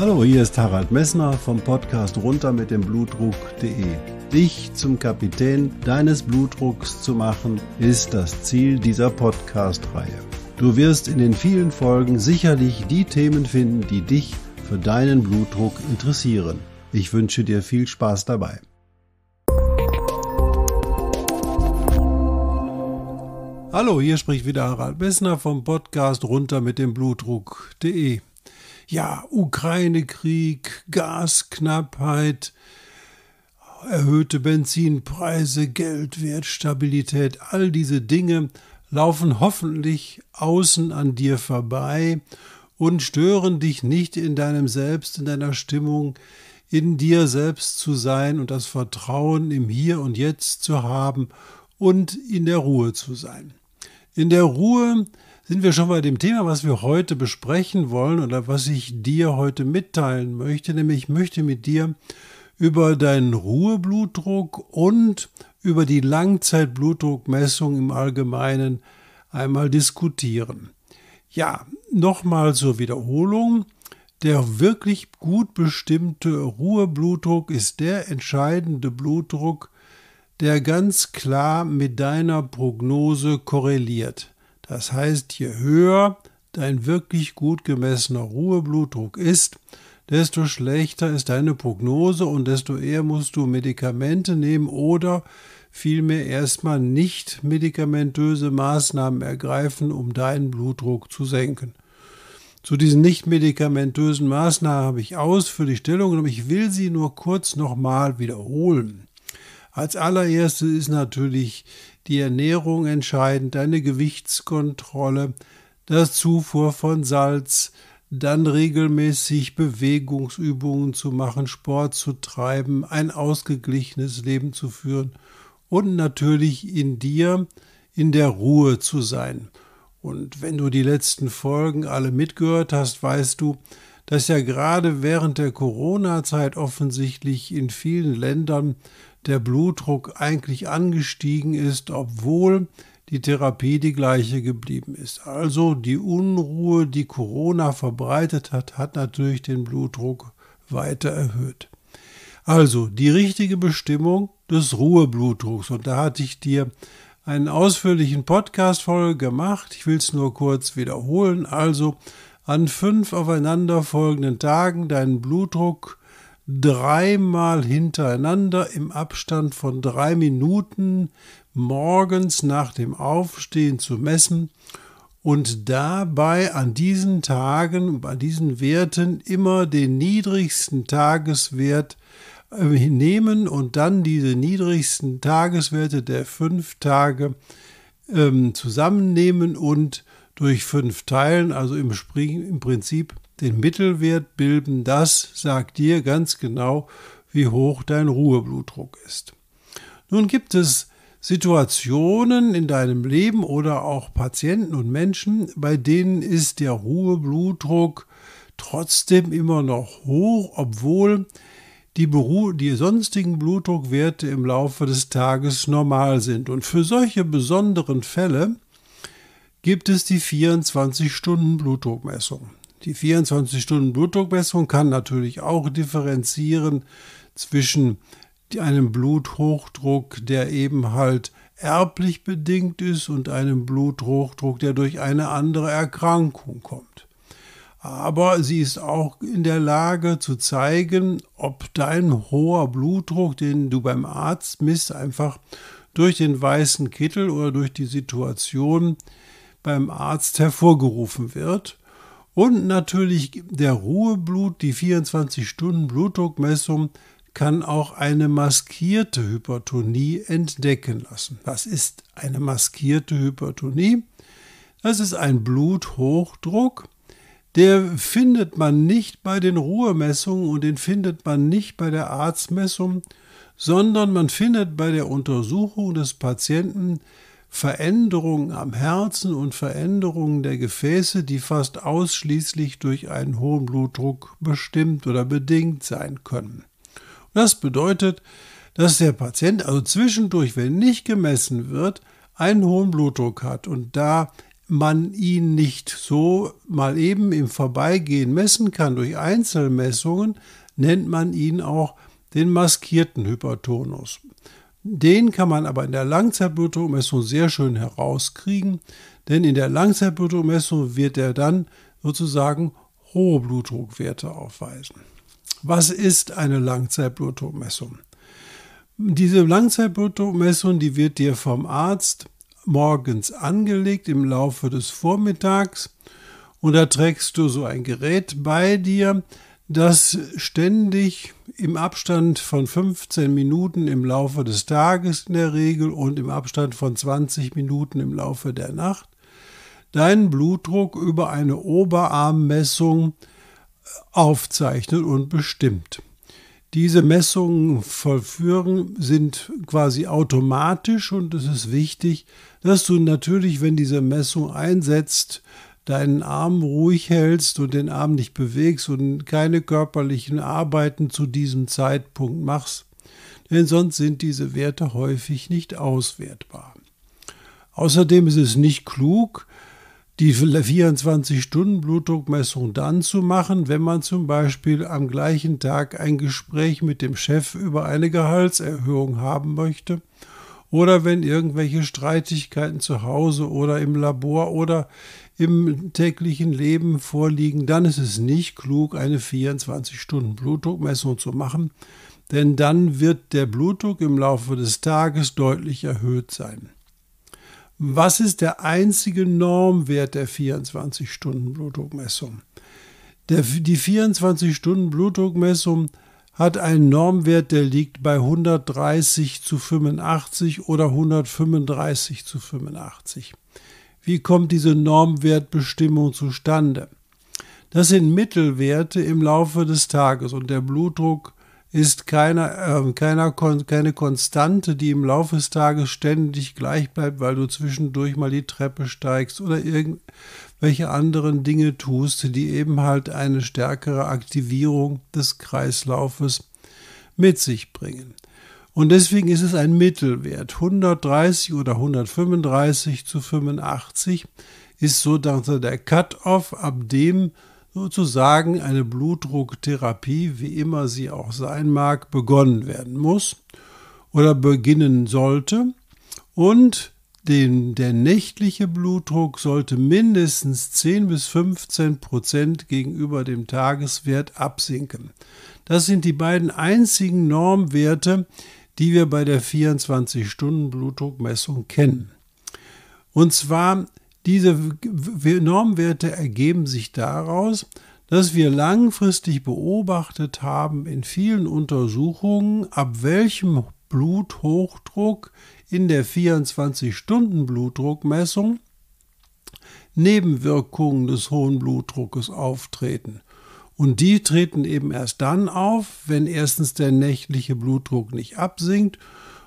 Hallo, hier ist Harald Messner vom Podcast runter mit dem Blutdruck.de. Dich zum Kapitän deines Blutdrucks zu machen, ist das Ziel dieser Podcast-Reihe. Du wirst in den vielen Folgen sicherlich die Themen finden, die dich für deinen Blutdruck interessieren. Ich wünsche dir viel Spaß dabei. Hallo, hier spricht wieder Harald Messner vom Podcast runter mit dem Blutdruck.de ja, Ukraine-Krieg, Gasknappheit, erhöhte Benzinpreise, Geldwertstabilität, all diese Dinge laufen hoffentlich außen an dir vorbei und stören dich nicht in deinem Selbst, in deiner Stimmung, in dir selbst zu sein und das Vertrauen im Hier und Jetzt zu haben und in der Ruhe zu sein. In der Ruhe sind wir schon bei dem Thema, was wir heute besprechen wollen oder was ich dir heute mitteilen möchte. Nämlich, ich möchte mit dir über deinen Ruheblutdruck und über die Langzeitblutdruckmessung im Allgemeinen einmal diskutieren. Ja, nochmal zur Wiederholung. Der wirklich gut bestimmte Ruheblutdruck ist der entscheidende Blutdruck, der ganz klar mit deiner Prognose korreliert. Das heißt, je höher dein wirklich gut gemessener Ruheblutdruck ist, desto schlechter ist deine Prognose und desto eher musst du Medikamente nehmen oder vielmehr erstmal nicht medikamentöse Maßnahmen ergreifen, um deinen Blutdruck zu senken. Zu diesen nicht medikamentösen Maßnahmen habe ich ausführlich Stellung genommen. Ich will sie nur kurz nochmal wiederholen. Als allererstes ist natürlich die Ernährung entscheidend, eine Gewichtskontrolle, das Zufuhr von Salz, dann regelmäßig Bewegungsübungen zu machen, Sport zu treiben, ein ausgeglichenes Leben zu führen und natürlich in dir in der Ruhe zu sein. Und wenn du die letzten Folgen alle mitgehört hast, weißt du, dass ja gerade während der Corona-Zeit offensichtlich in vielen Ländern der Blutdruck eigentlich angestiegen ist, obwohl die Therapie die gleiche geblieben ist. Also die Unruhe, die Corona verbreitet hat, hat natürlich den Blutdruck weiter erhöht. Also die richtige Bestimmung des Ruheblutdrucks. Und da hatte ich dir einen ausführlichen Podcast-Folge gemacht. Ich will es nur kurz wiederholen. Also an fünf aufeinanderfolgenden Tagen deinen Blutdruck dreimal hintereinander im Abstand von drei Minuten morgens nach dem Aufstehen zu messen und dabei an diesen Tagen, bei diesen Werten immer den niedrigsten Tageswert äh, nehmen und dann diese niedrigsten Tageswerte der fünf Tage ähm, zusammennehmen und durch fünf teilen, also im, Spring, im Prinzip den Mittelwert bilden. Das sagt dir ganz genau, wie hoch dein Ruheblutdruck ist. Nun gibt es Situationen in deinem Leben oder auch Patienten und Menschen, bei denen ist der Ruheblutdruck trotzdem immer noch hoch, obwohl die, Beru die sonstigen Blutdruckwerte im Laufe des Tages normal sind. Und für solche besonderen Fälle gibt es die 24-Stunden-Blutdruckmessung. Die 24-Stunden-Blutdruckmessung kann natürlich auch differenzieren zwischen einem Bluthochdruck, der eben halt erblich bedingt ist und einem Bluthochdruck, der durch eine andere Erkrankung kommt. Aber sie ist auch in der Lage zu zeigen, ob dein hoher Blutdruck, den du beim Arzt misst, einfach durch den weißen Kittel oder durch die Situation beim Arzt hervorgerufen wird. Und natürlich der Ruheblut, die 24-Stunden-Blutdruckmessung, kann auch eine maskierte Hypertonie entdecken lassen. Was ist eine maskierte Hypertonie? Das ist ein Bluthochdruck. Der findet man nicht bei den Ruhemessungen und den findet man nicht bei der Arztmessung, sondern man findet bei der Untersuchung des Patienten Veränderungen am Herzen und Veränderungen der Gefäße, die fast ausschließlich durch einen hohen Blutdruck bestimmt oder bedingt sein können. Und das bedeutet, dass der Patient also zwischendurch, wenn nicht gemessen wird, einen hohen Blutdruck hat und da man ihn nicht so mal eben im Vorbeigehen messen kann durch Einzelmessungen, nennt man ihn auch den maskierten Hypertonus. Den kann man aber in der Langzeitblutdruckmessung sehr schön herauskriegen, denn in der Langzeitblutdruckmessung wird er dann sozusagen hohe Blutdruckwerte aufweisen. Was ist eine Langzeitblutdruckmessung? Diese Langzeitblutdruckmessung, die wird dir vom Arzt morgens angelegt im Laufe des Vormittags und da trägst du so ein Gerät bei dir, dass ständig im Abstand von 15 Minuten im Laufe des Tages in der Regel und im Abstand von 20 Minuten im Laufe der Nacht deinen Blutdruck über eine Oberarmmessung äh, aufzeichnet und bestimmt. Diese Messungen vollführen sind quasi automatisch und es ist wichtig, dass du natürlich, wenn diese Messung einsetzt, deinen Arm ruhig hältst und den Arm nicht bewegst und keine körperlichen Arbeiten zu diesem Zeitpunkt machst, denn sonst sind diese Werte häufig nicht auswertbar. Außerdem ist es nicht klug, die 24-Stunden-Blutdruckmessung dann zu machen, wenn man zum Beispiel am gleichen Tag ein Gespräch mit dem Chef über eine Gehaltserhöhung haben möchte oder wenn irgendwelche Streitigkeiten zu Hause oder im Labor oder im täglichen Leben vorliegen, dann ist es nicht klug, eine 24-Stunden-Blutdruckmessung zu machen, denn dann wird der Blutdruck im Laufe des Tages deutlich erhöht sein. Was ist der einzige Normwert der 24-Stunden-Blutdruckmessung? Die 24-Stunden-Blutdruckmessung hat einen Normwert, der liegt bei 130 zu 85 oder 135 zu 85. Wie kommt diese Normwertbestimmung zustande? Das sind Mittelwerte im Laufe des Tages und der Blutdruck ist keine, äh, keine, keine Konstante, die im Laufe des Tages ständig gleich bleibt, weil du zwischendurch mal die Treppe steigst oder irgendwelche anderen Dinge tust, die eben halt eine stärkere Aktivierung des Kreislaufes mit sich bringen. Und deswegen ist es ein Mittelwert. 130 oder 135 zu 85 ist so der Cut-off, ab dem sozusagen eine Blutdrucktherapie, wie immer sie auch sein mag, begonnen werden muss oder beginnen sollte. Und den, der nächtliche Blutdruck sollte mindestens 10 bis 15 Prozent gegenüber dem Tageswert absinken. Das sind die beiden einzigen Normwerte, die wir bei der 24-Stunden-Blutdruckmessung kennen. Und zwar, diese Normwerte ergeben sich daraus, dass wir langfristig beobachtet haben in vielen Untersuchungen, ab welchem Bluthochdruck in der 24-Stunden-Blutdruckmessung Nebenwirkungen des hohen Blutdruckes auftreten. Und die treten eben erst dann auf, wenn erstens der nächtliche Blutdruck nicht absinkt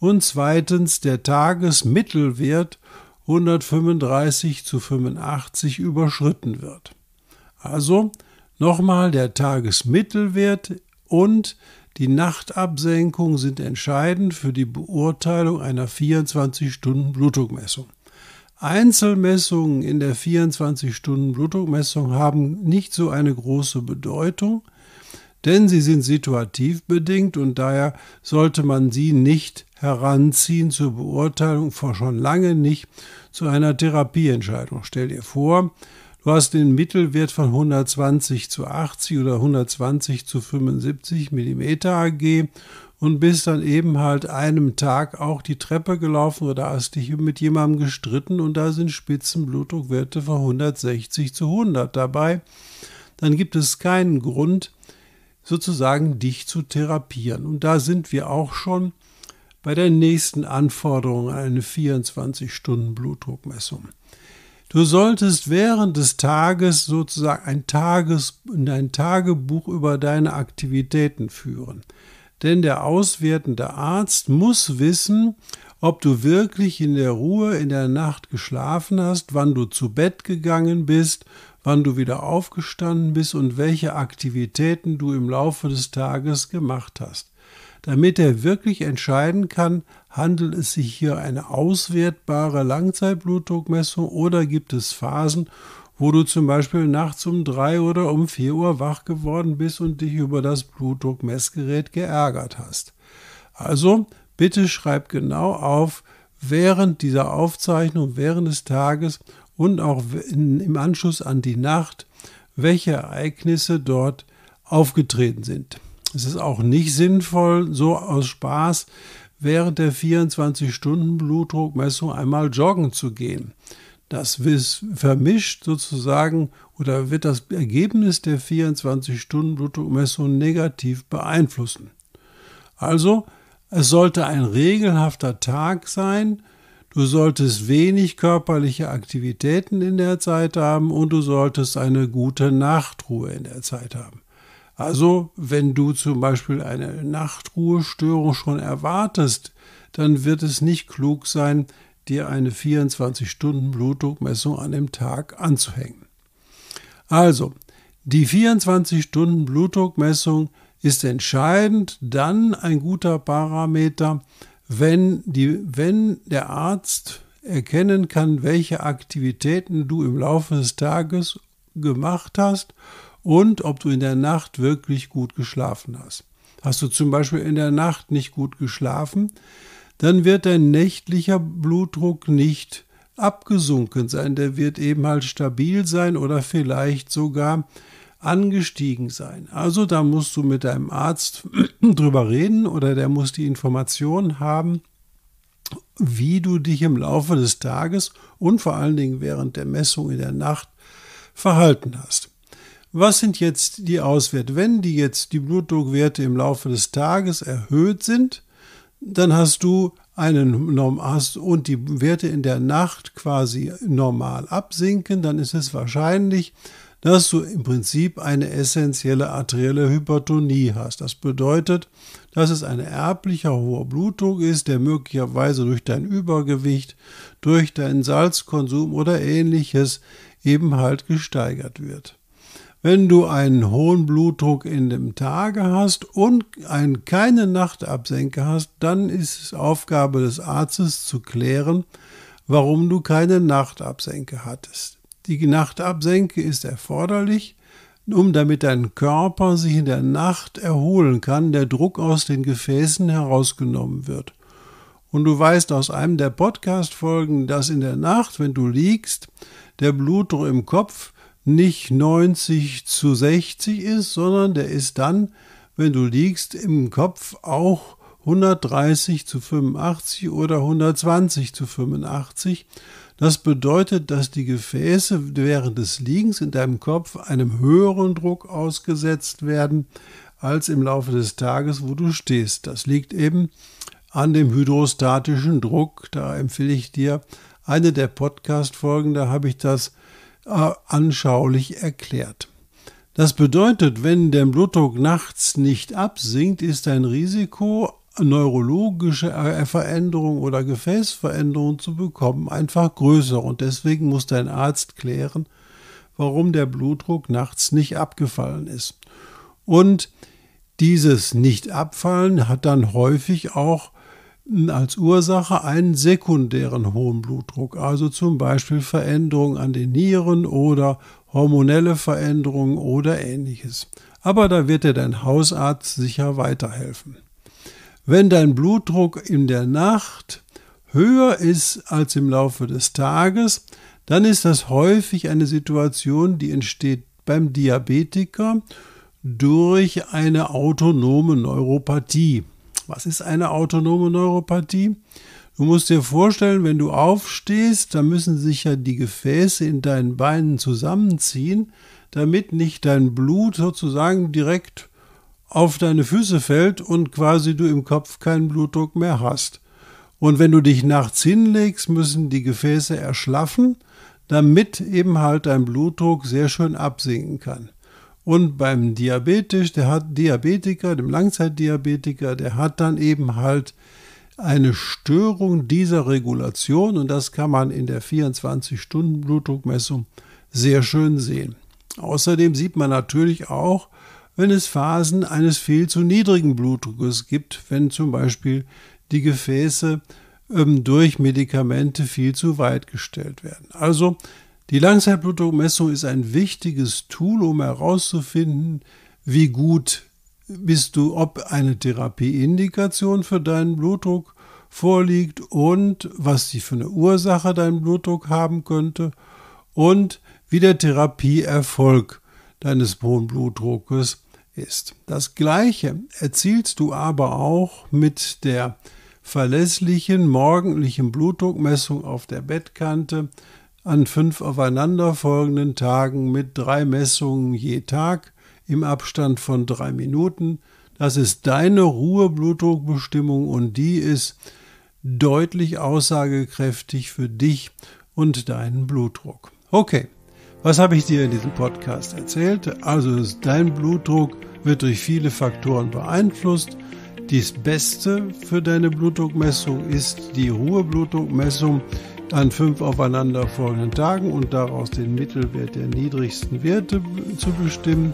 und zweitens der Tagesmittelwert 135 zu 85 überschritten wird. Also nochmal der Tagesmittelwert und die Nachtabsenkung sind entscheidend für die Beurteilung einer 24-Stunden-Blutdruckmessung. Einzelmessungen in der 24-Stunden-Blutdruckmessung haben nicht so eine große Bedeutung, denn sie sind situativ bedingt und daher sollte man sie nicht heranziehen zur Beurteilung, vor schon lange nicht zu einer Therapieentscheidung. Stell dir vor, du hast den Mittelwert von 120 zu 80 oder 120 zu 75 mm AG und bist dann eben halt einem Tag auch die Treppe gelaufen oder hast dich mit jemandem gestritten und da sind Spitzenblutdruckwerte von 160 zu 100 dabei, dann gibt es keinen Grund, sozusagen dich zu therapieren. Und da sind wir auch schon bei der nächsten Anforderung eine 24-Stunden-Blutdruckmessung. Du solltest während des Tages sozusagen ein, Tages, ein Tagebuch über deine Aktivitäten führen denn der auswertende Arzt muss wissen, ob du wirklich in der Ruhe in der Nacht geschlafen hast, wann du zu Bett gegangen bist, wann du wieder aufgestanden bist und welche Aktivitäten du im Laufe des Tages gemacht hast. Damit er wirklich entscheiden kann, handelt es sich hier eine auswertbare Langzeitblutdruckmessung oder gibt es Phasen, wo du zum Beispiel nachts um drei oder um vier Uhr wach geworden bist und dich über das Blutdruckmessgerät geärgert hast. Also bitte schreib genau auf, während dieser Aufzeichnung, während des Tages und auch in, im Anschluss an die Nacht, welche Ereignisse dort aufgetreten sind. Es ist auch nicht sinnvoll, so aus Spaß während der 24-Stunden-Blutdruckmessung einmal joggen zu gehen das ist vermischt sozusagen oder wird das Ergebnis der 24 Stunden Blutdruckmessung negativ beeinflussen. Also, es sollte ein regelhafter Tag sein, du solltest wenig körperliche Aktivitäten in der Zeit haben und du solltest eine gute Nachtruhe in der Zeit haben. Also, wenn du zum Beispiel eine Nachtruhestörung schon erwartest, dann wird es nicht klug sein, dir eine 24-Stunden-Blutdruckmessung an dem Tag anzuhängen. Also, die 24-Stunden-Blutdruckmessung ist entscheidend dann ein guter Parameter, wenn, die, wenn der Arzt erkennen kann, welche Aktivitäten du im Laufe des Tages gemacht hast und ob du in der Nacht wirklich gut geschlafen hast. Hast du zum Beispiel in der Nacht nicht gut geschlafen, dann wird dein nächtlicher Blutdruck nicht abgesunken sein, der wird eben halt stabil sein oder vielleicht sogar angestiegen sein. Also da musst du mit deinem Arzt drüber reden oder der muss die Information haben, wie du dich im Laufe des Tages und vor allen Dingen während der Messung in der Nacht verhalten hast. Was sind jetzt die Auswerte? Wenn die jetzt die Blutdruckwerte im Laufe des Tages erhöht sind, dann hast du einen Norm hast und die Werte in der Nacht quasi normal absinken, dann ist es wahrscheinlich, dass du im Prinzip eine essentielle arterielle Hypertonie hast. Das bedeutet, dass es ein erblicher hoher Blutdruck ist, der möglicherweise durch dein Übergewicht, durch deinen Salzkonsum oder ähnliches eben halt gesteigert wird. Wenn du einen hohen Blutdruck in dem Tage hast und ein, keine Nachtabsenke hast, dann ist es Aufgabe des Arztes zu klären, warum du keine Nachtabsenke hattest. Die Nachtabsenke ist erforderlich, um damit dein Körper sich in der Nacht erholen kann, der Druck aus den Gefäßen herausgenommen wird. Und du weißt aus einem der Podcast-Folgen, dass in der Nacht, wenn du liegst, der Blutdruck im Kopf nicht 90 zu 60 ist, sondern der ist dann, wenn du liegst, im Kopf auch 130 zu 85 oder 120 zu 85. Das bedeutet, dass die Gefäße während des Liegens in deinem Kopf einem höheren Druck ausgesetzt werden als im Laufe des Tages, wo du stehst. Das liegt eben an dem hydrostatischen Druck. Da empfehle ich dir eine der Podcast-Folgen, da habe ich das anschaulich erklärt. Das bedeutet, wenn der Blutdruck nachts nicht absinkt, ist ein Risiko, neurologische Veränderungen oder Gefäßveränderungen zu bekommen, einfach größer. Und deswegen muss dein Arzt klären, warum der Blutdruck nachts nicht abgefallen ist. Und dieses Nicht-Abfallen hat dann häufig auch als Ursache einen sekundären hohen Blutdruck, also zum Beispiel Veränderungen an den Nieren oder hormonelle Veränderungen oder ähnliches. Aber da wird dir dein Hausarzt sicher weiterhelfen. Wenn dein Blutdruck in der Nacht höher ist als im Laufe des Tages, dann ist das häufig eine Situation, die entsteht beim Diabetiker durch eine autonome Neuropathie. Was ist eine autonome Neuropathie? Du musst dir vorstellen, wenn du aufstehst, dann müssen sich ja die Gefäße in deinen Beinen zusammenziehen, damit nicht dein Blut sozusagen direkt auf deine Füße fällt und quasi du im Kopf keinen Blutdruck mehr hast. Und wenn du dich nachts hinlegst, müssen die Gefäße erschlaffen, damit eben halt dein Blutdruck sehr schön absinken kann. Und beim Diabetisch, der hat Diabetiker, dem Langzeitdiabetiker, der hat dann eben halt eine Störung dieser Regulation und das kann man in der 24-Stunden-Blutdruckmessung sehr schön sehen. Außerdem sieht man natürlich auch, wenn es Phasen eines viel zu niedrigen Blutdruckes gibt, wenn zum Beispiel die Gefäße ähm, durch Medikamente viel zu weit gestellt werden. Also die Langzeitblutdruckmessung ist ein wichtiges Tool, um herauszufinden, wie gut bist du, ob eine Therapieindikation für deinen Blutdruck vorliegt und was die für eine Ursache deinen Blutdruck haben könnte und wie der Therapieerfolg deines hohen Blutdruckes ist. Das gleiche erzielst du aber auch mit der verlässlichen morgendlichen Blutdruckmessung auf der Bettkante an fünf aufeinanderfolgenden Tagen mit drei Messungen je Tag im Abstand von drei Minuten. Das ist deine Ruheblutdruckbestimmung und die ist deutlich aussagekräftig für dich und deinen Blutdruck. Okay, was habe ich dir in diesem Podcast erzählt? Also dein Blutdruck wird durch viele Faktoren beeinflusst. Das Beste für deine Blutdruckmessung ist die Ruheblutdruckmessung an fünf aufeinanderfolgenden Tagen und daraus den Mittelwert der niedrigsten Werte zu bestimmen.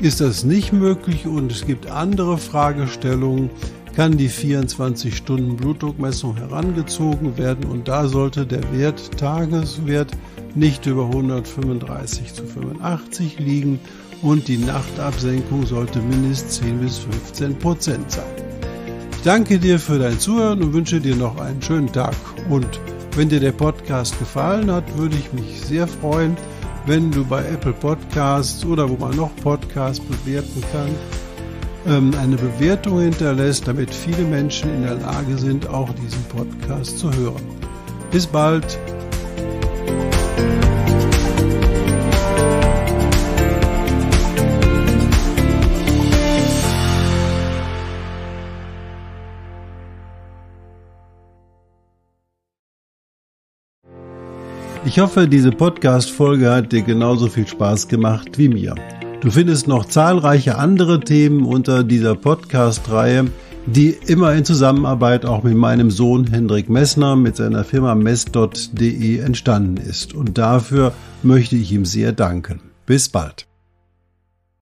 Ist das nicht möglich und es gibt andere Fragestellungen, kann die 24-Stunden-Blutdruckmessung herangezogen werden und da sollte der Wert, Tageswert, nicht über 135 zu 85 liegen und die Nachtabsenkung sollte mindestens 10 bis 15 Prozent sein. Ich danke dir für dein Zuhören und wünsche dir noch einen schönen Tag und wenn dir der Podcast gefallen hat, würde ich mich sehr freuen, wenn du bei Apple Podcasts oder wo man noch Podcasts bewerten kann, ähm, eine Bewertung hinterlässt, damit viele Menschen in der Lage sind, auch diesen Podcast zu hören. Bis bald! Ich hoffe, diese Podcast-Folge hat dir genauso viel Spaß gemacht wie mir. Du findest noch zahlreiche andere Themen unter dieser Podcast-Reihe, die immer in Zusammenarbeit auch mit meinem Sohn Hendrik Messner mit seiner Firma mess.de entstanden ist. Und dafür möchte ich ihm sehr danken. Bis bald.